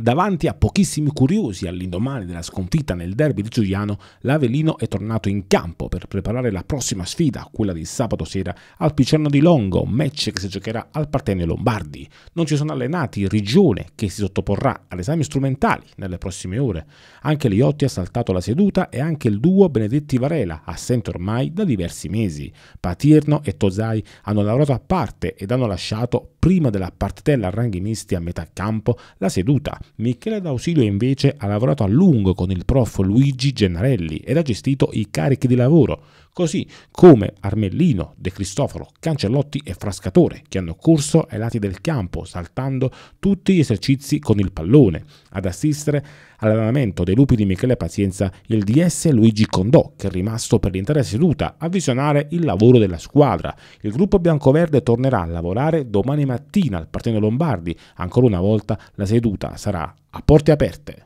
Davanti a pochissimi curiosi all'indomani della sconfitta nel derby di Giuliano, l'Avelino è tornato in campo per preparare la prossima sfida, quella di sabato sera al Picerno di Longo, match che si giocherà al Partenio Lombardi. Non ci sono allenati Rigione che si sottoporrà all'esame esami strumentali nelle prossime ore. Anche Liotti ha saltato la seduta e anche il duo Benedetti Varela, assente ormai da diversi mesi. Patirno e Tozai hanno lavorato a parte ed hanno lasciato prima della partitella a ranghi misti a metà campo la seduta. Michele D'Ausilio invece ha lavorato a lungo con il prof Luigi Gennarelli ed ha gestito i carichi di lavoro, così come Armellino, De Cristoforo, Cancellotti e Frascatore, che hanno corso ai lati del campo, saltando tutti gli esercizi con il pallone, ad assistere All'allenamento dei lupi di Michele Pazienza il DS Luigi Condò, che è rimasto per l'intera seduta a visionare il lavoro della squadra. Il gruppo biancoverde tornerà a lavorare domani mattina al Partito Lombardi. Ancora una volta la seduta sarà a porte aperte.